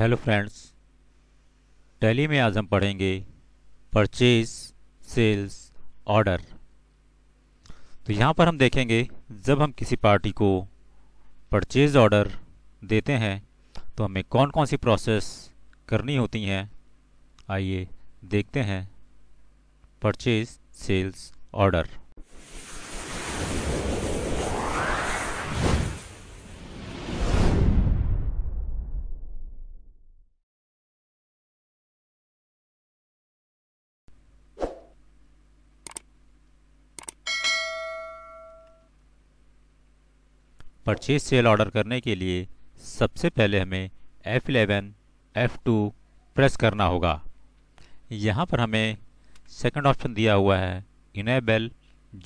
hello friends tally में आज हम पढ़ेंगे परचेज सेल्स ऑर्डर तो यहाँ पर हम देखेंगे जब हम किसी पार्टी को परचेज ऑर्डर देते हैं तो हमें कौन कौन सी प्रोसेस करनी होती हैं आइए देखते हैं purchase sales order purchase sale order करने के लिए सबसे पहले हमें F11, F2 प्रेस करना होगा यहाँ पर हमें सेकंड ऑप्शन दिया हुआ है इनेबल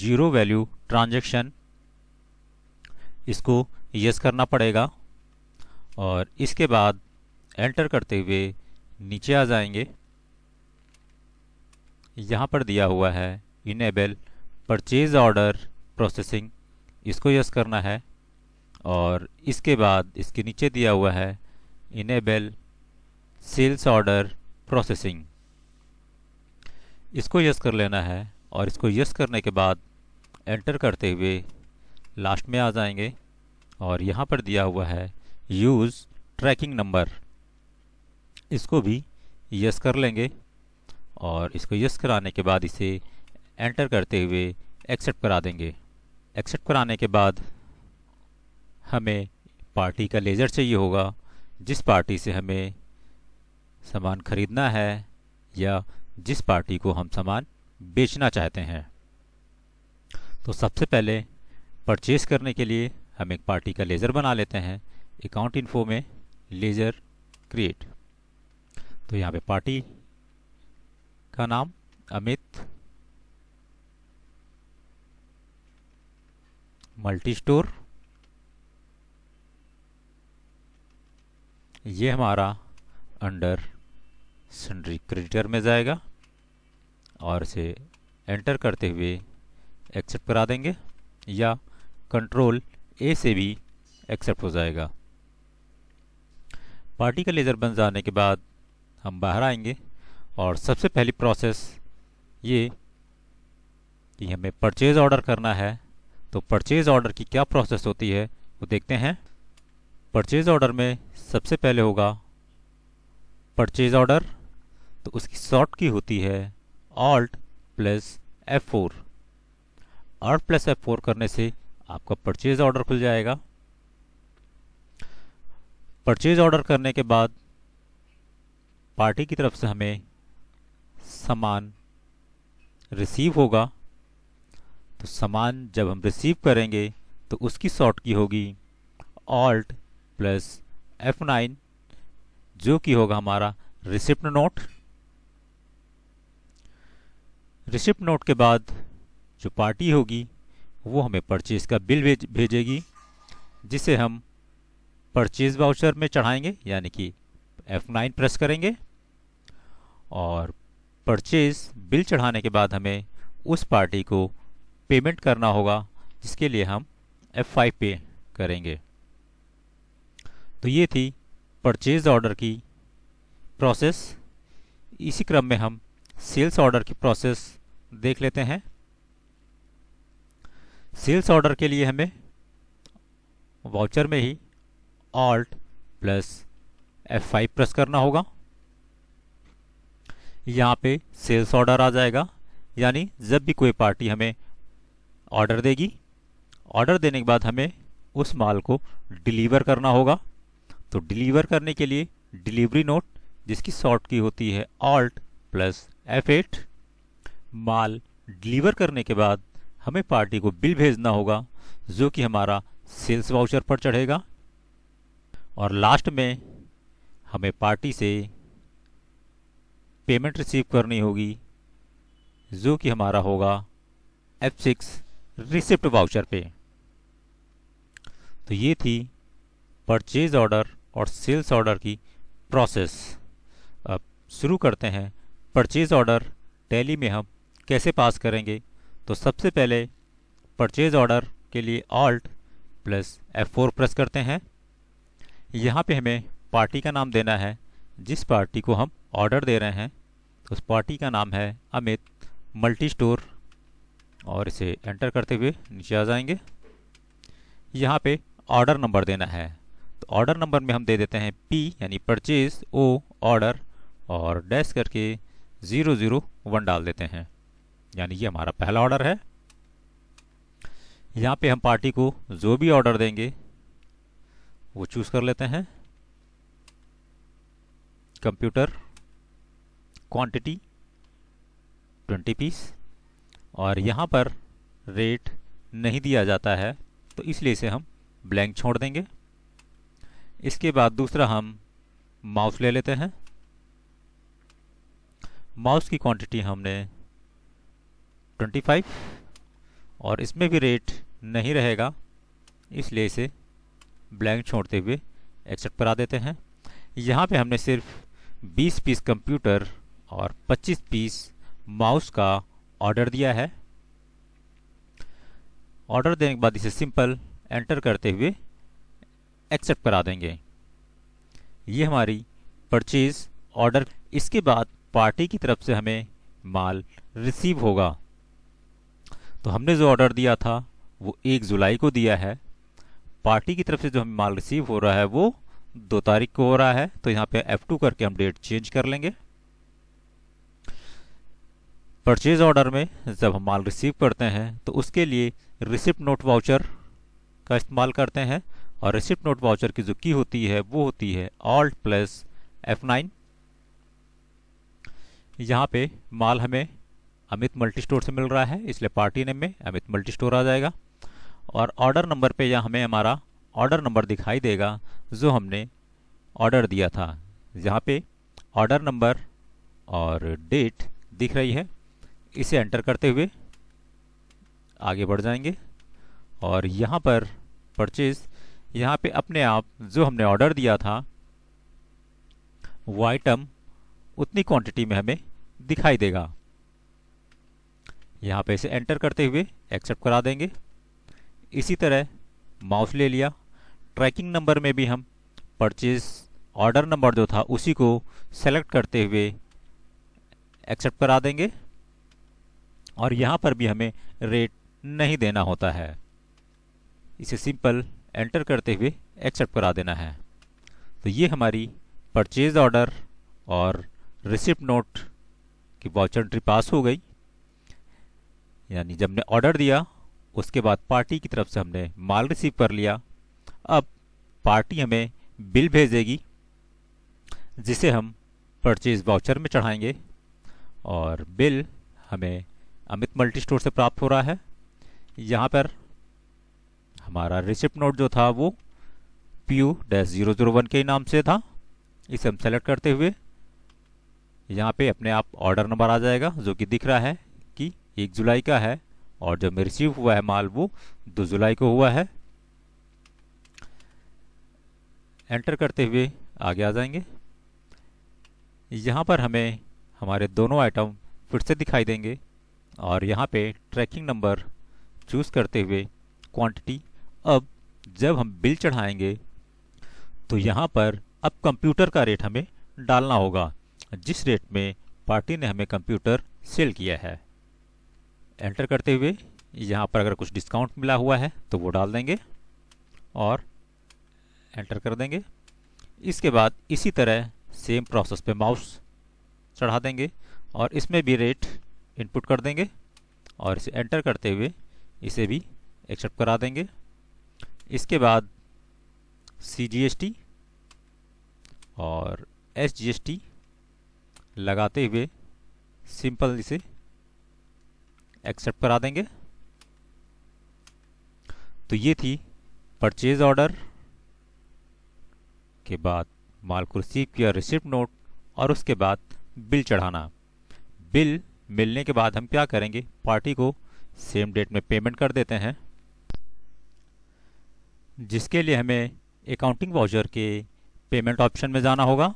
जीरो वैल्यू ट्रांजेक्शन इसको यस करना पड़ेगा और इसके बाद एंटर करते हुए नीचे आ जाएंगे यहाँ पर दिया हुआ है इनेबल परचेज ऑर्डर प्रोसेसिंग इसको यस करना है और इसके बाद इसके नीचे दिया हुआ है इनेबल सेल्स ऑर्डर प्रोसेसिंग इसको यस कर लेना है और इसको यस करने के बाद एंटर करते हुए लास्ट में आ जाएंगे और यहाँ पर दिया हुआ है यूज़ ट्रैकिंग नंबर इसको भी यस कर लेंगे और इसको यस कराने के बाद इसे एंटर करते हुए एक्सेप्ट करा देंगे एक्सेप्ट कराने के बाद हमें पार्टी का लेजर चाहिए होगा जिस पार्टी से हमें सामान खरीदना है या जिस पार्टी को हम सामान बेचना चाहते हैं तो सबसे पहले परचेस करने के लिए हम एक पार्टी का लेजर बना लेते हैं अकाउंट इन्फो में लेजर क्रिएट तो यहाँ पे पार्टी का नाम अमित मल्टी स्टोर ये हमारा अंडर सेंड्री क्रेडिटर में जाएगा और इसे एंटर करते हुए एक्सेप्ट करा देंगे या कंट्रोल ए से भी एक्सेप्ट हो जाएगा पार्टी का लेज़र बन जाने के बाद हम बाहर आएंगे और सबसे पहली प्रोसेस ये कि हमें परचेज़ ऑर्डर करना है तो परचेज़ ऑर्डर की क्या प्रोसेस होती है वो देखते हैं परचेज़ ऑर्डर में सबसे पहले होगा परचेज ऑर्डर तो उसकी शॉर्ट की होती है alt plus F four alt plus F four करने से आपका परचेज ऑर्डर खुल जाएगा परचेज ऑर्डर करने के बाद पार्टी की तरफ से हमें सामान रिसीव होगा तो सामान जब हम रिसीव करेंगे तो उसकी शॉर्ट की होगी ऑल्ट प्लस एफ नाइन जो कि होगा हमारा रिसिप्ट नोट रिसिप्ट नोट के बाद जो पार्टी होगी वो हमें परचेज का बिल भेज भेजेगी जिसे हम परचेज वाउचर में चढ़ाएंगे यानी कि F9 प्रेस करेंगे और परचेज बिल चढ़ाने के बाद हमें उस पार्टी को पेमेंट करना होगा जिसके लिए हम F5 पे करेंगे तो ये थी परचेज ऑर्डर की प्रोसेस इसी क्रम में हम सेल्स ऑर्डर की प्रोसेस देख लेते हैं सेल्स ऑर्डर के लिए हमें वाउचर में ही alt plus F five press करना होगा यहाँ पे सेल्स ऑर्डर आ जाएगा यानी जब भी कोई पार्टी हमें ऑर्डर देगी ऑर्डर देने के बाद हमें उस माल को डिलीवर करना होगा तो डिलीवर करने के लिए डिलीवरी नोट जिसकी शॉर्ट की होती है ऑल्ट प्लस एफ एट माल डिलीवर करने के बाद हमें पार्टी को बिल भेजना होगा जो कि हमारा सेल्स वाउचर पर चढ़ेगा और लास्ट में हमें पार्टी से पेमेंट रिसीव करनी होगी जो कि हमारा होगा एफ सिक्स रिसिप्ट वाउचर पे तो ये थी परचेज ऑर्डर और सेल्स ऑर्डर की प्रोसेस अब शुरू करते हैं परचेज ऑर्डर टैली में हम कैसे पास करेंगे तो सबसे पहले परचेज ऑर्डर के लिए ऑल्ट प्लस फोर प्रेस करते हैं यहाँ पे हमें पार्टी का नाम देना है जिस पार्टी को हम ऑर्डर दे रहे हैं उस पार्टी का नाम है अमित मल्टी स्टोर और इसे एंटर करते हुए नीचे आ जाएंगे यहाँ पे ऑर्डर नंबर देना है तो ऑर्डर नंबर में हम दे देते हैं पी यानी परचेज ओ ऑर्डर और डैश करके ज़ीरो ज़ीरो वन डाल देते हैं यानी ये हमारा पहला ऑर्डर है यहाँ पे हम पार्टी को जो भी ऑर्डर देंगे वो चूज़ कर लेते हैं कंप्यूटर क्वांटिटी ट्वेंटी पीस और यहाँ पर रेट नहीं दिया जाता है तो इसलिए इसे हम ब्लैंक छोड़ देंगे इसके बाद दूसरा हम माउस ले लेते हैं माउस की क्वांटिटी हमने 25 और इसमें भी रेट नहीं रहेगा इसलिए इसे ब्लैंक छोड़ते हुए एक्सेप्ट करा देते हैं यहाँ पे हमने सिर्फ 20 पीस कंप्यूटर और 25 पीस माउस का ऑर्डर दिया है ऑर्डर देने के बाद इसे सिंपल एंटर करते हुए एक्सेप्ट करा देंगे ये हमारी परचेज ऑर्डर इसके बाद पार्टी की तरफ से हमें माल रिसीव होगा तो हमने जो ऑर्डर दिया था वो एक जुलाई को दिया है पार्टी की तरफ से जो हमें माल रिसीव हो रहा है वो दो तारीख को हो रहा है तो यहाँ पे F2 करके हम डेट चेंज कर लेंगे परचेज ऑर्डर में जब हम माल रिसीव करते हैं तो उसके लिए रिसिप्ट नोट वाउचर का इस्तेमाल करते हैं और रिसिप्ट नोट वाउचर की जो की होती है वो होती है ऑल्ट प्लस एफ नाइन यहाँ पे माल हमें अमित मल्टी स्टोर से मिल रहा है इसलिए पार्टी नेम में अमित मल्टी स्टोर आ जाएगा और ऑर्डर नंबर पे यहाँ हमें हमारा ऑर्डर नंबर दिखाई देगा जो हमने ऑर्डर दिया था यहाँ पे ऑर्डर नंबर और डेट दिख रही है इसे एंटर करते हुए आगे बढ़ जाएंगे और यहाँ पर परचेज यहाँ पे अपने आप जो हमने ऑर्डर दिया था वो आइटम उतनी क्वांटिटी में हमें दिखाई देगा यहाँ पे इसे एंटर करते हुए एक्सेप्ट करा देंगे इसी तरह माउस ले लिया ट्रैकिंग नंबर में भी हम परचेज ऑर्डर नंबर जो था उसी को सेलेक्ट करते हुए एक्सेप्ट करा देंगे और यहाँ पर भी हमें रेट नहीं देना होता है इसे सिंपल एंटर करते हुए एक्सेप्ट करा देना है तो ये हमारी परचेज ऑर्डर और रिसिप्ट नोट की वाउचर एंट्री पास हो गई यानी जब हमने ऑर्डर दिया उसके बाद पार्टी की तरफ से हमने माल रिसीव कर लिया अब पार्टी हमें बिल भेजेगी जिसे हम परचेज वाउचर में चढ़ाएंगे और बिल हमें अमित मल्टी स्टोर से प्राप्त हो रहा है यहाँ पर हमारा रिसिप्ट नोट जो था वो P U dash zero zero one के नाम से था इसे हम सेलेक्ट करते हुए यहाँ पे अपने आप ऑर्डर नंबर आ जाएगा जो कि दिख रहा है कि एक जुलाई का है और जब रिसीव हुआ है माल वो दो जुलाई को हुआ है एंटर करते हुए आगे आ जाएंगे यहाँ पर हमें हमारे दोनों आइटम फिर से दिखाई देंगे और यहाँ पे ट्रैकिंग नंबर चूज़ करते हुए क्वांटिटी अब जब हम बिल चढ़ाएंगे तो यहाँ पर अब कंप्यूटर का रेट हमें डालना होगा जिस रेट में पार्टी ने हमें कंप्यूटर सेल किया है एंटर करते हुए यहाँ पर अगर कुछ डिस्काउंट मिला हुआ है तो वो डाल देंगे और एंटर कर देंगे इसके बाद इसी तरह सेम प्रोसेस पे माउस चढ़ा देंगे और इसमें भी रेट इनपुट कर देंगे और इसे एंटर करते हुए इसे भी एक्सेप्ट करा देंगे इसके बाद सी जी एस टी और एस जी एस टी लगाते हुए सिंपल इसे एक्सेप्ट करा देंगे तो ये थी परचेज ऑर्डर के बाद माल को रिसीव किया रिसिप्ट नोट और उसके बाद बिल चढ़ाना बिल मिलने के बाद हम क्या करेंगे पार्टी को सेम डेट में पेमेंट कर देते हैं जिसके लिए हमें अकाउंटिंग वाउचर के पेमेंट ऑप्शन में जाना होगा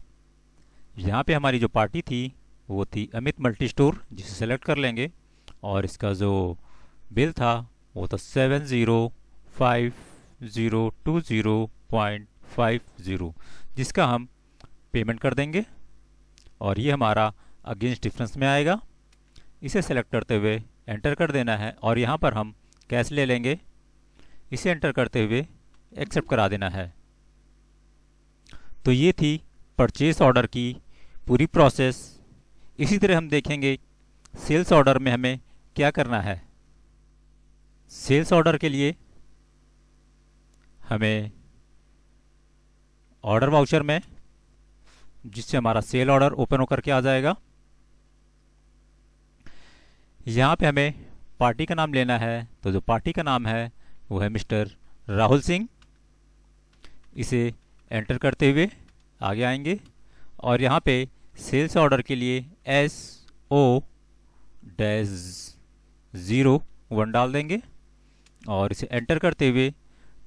यहाँ पे हमारी जो पार्टी थी वो थी अमित मल्टी स्टोर जिसे सेलेक्ट कर लेंगे और इसका जो बिल था वो था seven zero five zero two zero point five zero जिसका हम पेमेंट कर देंगे और ये हमारा अगेंस्ट डिफरेंस में आएगा इसे सेलेक्ट करते हुए एंटर कर देना है और यहाँ पर हम कैश ले लेंगे इसे एंटर करते हुए एक्सेप्ट करा देना है तो ये थी परचेस ऑर्डर की पूरी प्रोसेस इसी तरह हम देखेंगे सेल्स ऑर्डर में हमें क्या करना है सेल्स ऑर्डर के लिए हमें ऑर्डर वाउचर में जिससे हमारा सेल ऑर्डर ओपन होकर के आ जाएगा यहाँ पे हमें पार्टी का नाम लेना है तो जो पार्टी का नाम है वो है मिस्टर राहुल सिंह इसे एंटर करते हुए आगे आएंगे और यहाँ पे सेल्स ऑर्डर के लिए S O dash zero one डाल देंगे और इसे एंटर करते हुए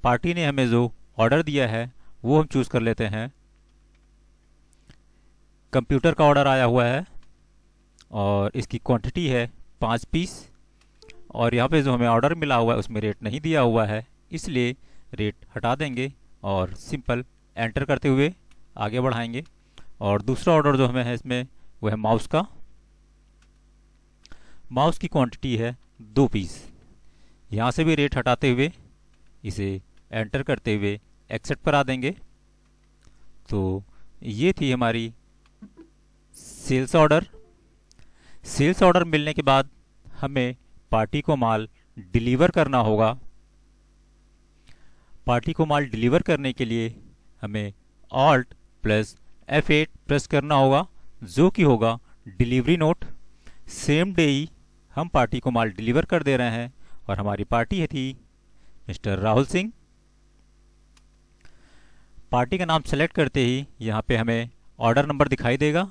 पार्टी ने हमें जो ऑर्डर दिया है वो हम चूज़ कर लेते हैं कंप्यूटर का ऑर्डर आया हुआ है और इसकी क्वांटिटी है पाँच पीस और यहाँ पे जो हमें ऑर्डर मिला हुआ है उसमें रेट नहीं दिया हुआ है इसलिए रेट हटा देंगे और सिंपल एंटर करते हुए आगे बढ़ाएंगे और दूसरा ऑर्डर जो हमें है इसमें वो है माउस का माउस की क्वांटिटी है दो पीस यहाँ से भी रेट हटाते हुए इसे एंटर करते हुए एक्सेप्ट आ देंगे तो ये थी हमारी सेल्स ऑर्डर सेल्स ऑर्डर मिलने के बाद हमें पार्टी को माल डिलीवर करना होगा पार्टी को माल डिलीवर करने के लिए हमें alt plus F eight press करना होगा जो कि होगा डिलीवरी नोट सेम डे ही हम पार्टी को माल डिलीवर कर दे रहे हैं और हमारी पार्टी है थी मिस्टर राहुल सिंह पार्टी का नाम सेलेक्ट करते ही यहाँ पे हमें ऑर्डर नंबर दिखाई देगा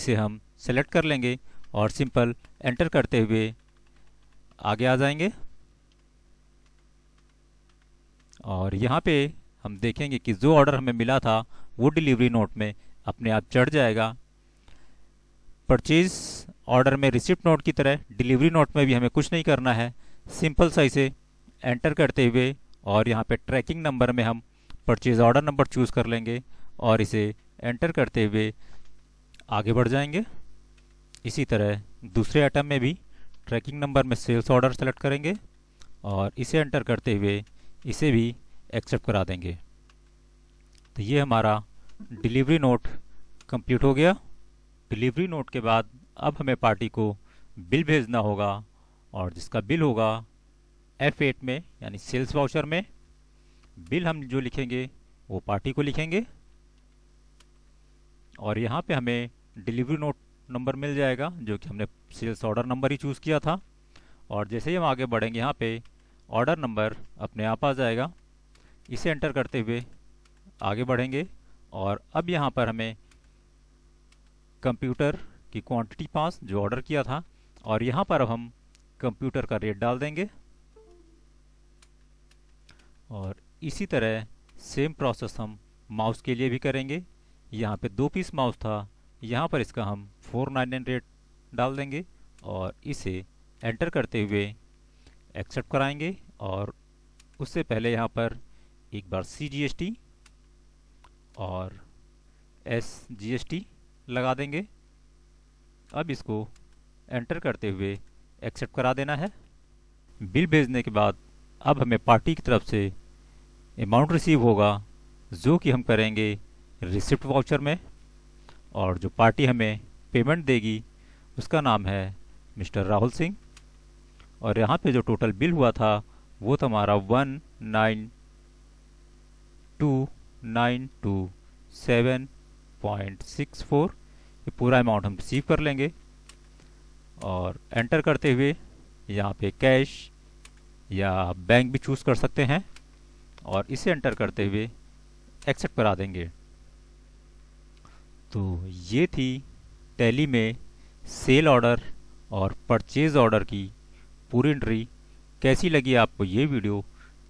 इसे हम सेलेक्ट कर लेंगे और सिंपल एंटर करते हुए आगे आ जाएंगे और यहाँ पे हम देखेंगे कि जो ऑर्डर हमें मिला था वो डिलीवरी नोट में अपने आप चढ़ जाएगा परचेज ऑर्डर में रिसिप्ट नोट की तरह डिलीवरी नोट में भी हमें कुछ नहीं करना है सिंपल सा इसे एंटर करते हुए और यहाँ पे ट्रैकिंग नंबर में हम परचेज ऑर्डर नंबर चूज़ कर लेंगे और इसे एंटर करते हुए आगे बढ़ जाएंगे इसी तरह दूसरे आइटम में भी ट्रैकिंग नंबर में सेल्स ऑर्डर सेलेक्ट करेंगे और इसे एंटर करते हुए इसे भी एक्सेप्ट करा देंगे तो ये हमारा डिलीवरी नोट कंप्लीट हो गया डिलीवरी नोट के बाद अब हमें पार्टी को बिल भेजना होगा और जिसका बिल होगा एफ एट में यानी सेल्स वाउचर में बिल हम जो लिखेंगे वो पार्टी को लिखेंगे और यहाँ पे हमें डिलीवरी नोट नंबर मिल जाएगा जो कि हमने सेल्स ऑर्डर नंबर ही चूज़ किया था और जैसे ही हम आगे बढ़ेंगे यहाँ पे ऑर्डर नंबर अपने आप आ जाएगा इसे एंटर करते हुए आगे बढ़ेंगे और अब यहाँ पर हमें कंप्यूटर की क्वांटिटी पास जो ऑर्डर किया था और यहाँ पर अब हम कंप्यूटर का रेट डाल देंगे और इसी तरह सेम प्रोसेस हम माउस के लिए भी करेंगे यहाँ पे दो पीस माउस था यहाँ पर इसका हम फोर नाइन रेट डाल देंगे और इसे एंटर करते हुए एक्सेप्ट कराएंगे और उससे पहले यहाँ पर एक बार सी जी एस टी और एस जी एस टी लगा देंगे अब इसको एंटर करते हुए एक्सेप्ट करा देना है बिल भेजने के बाद अब हमें पार्टी की तरफ से अमाउंट रिसीव होगा जो कि हम करेंगे रिसिप्ट वाउचर में और जो पार्टी हमें पेमेंट देगी उसका नाम है मिस्टर राहुल सिंह और यहाँ पे जो टोटल बिल हुआ था वो था हमारा one nine two nine two seven point six four ये पूरा अमाउंट हम रिसीव कर लेंगे और एंटर करते हुए यहाँ पे कैश या बैंक भी चूज़ कर सकते हैं और इसे एंटर करते हुए एक्सेप्ट करा देंगे तो ये थी टैली में सेल ऑर्डर और परचेज़ ऑर्डर की पूरी एंट्री कैसी लगी आपको ये वीडियो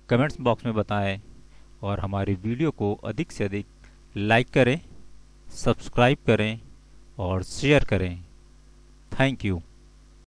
कमेंट्स बॉक्स में बताएं और हमारी वीडियो को अधिक से अधिक लाइक करें सब्सक्राइब करें और शेयर करें थैंक यू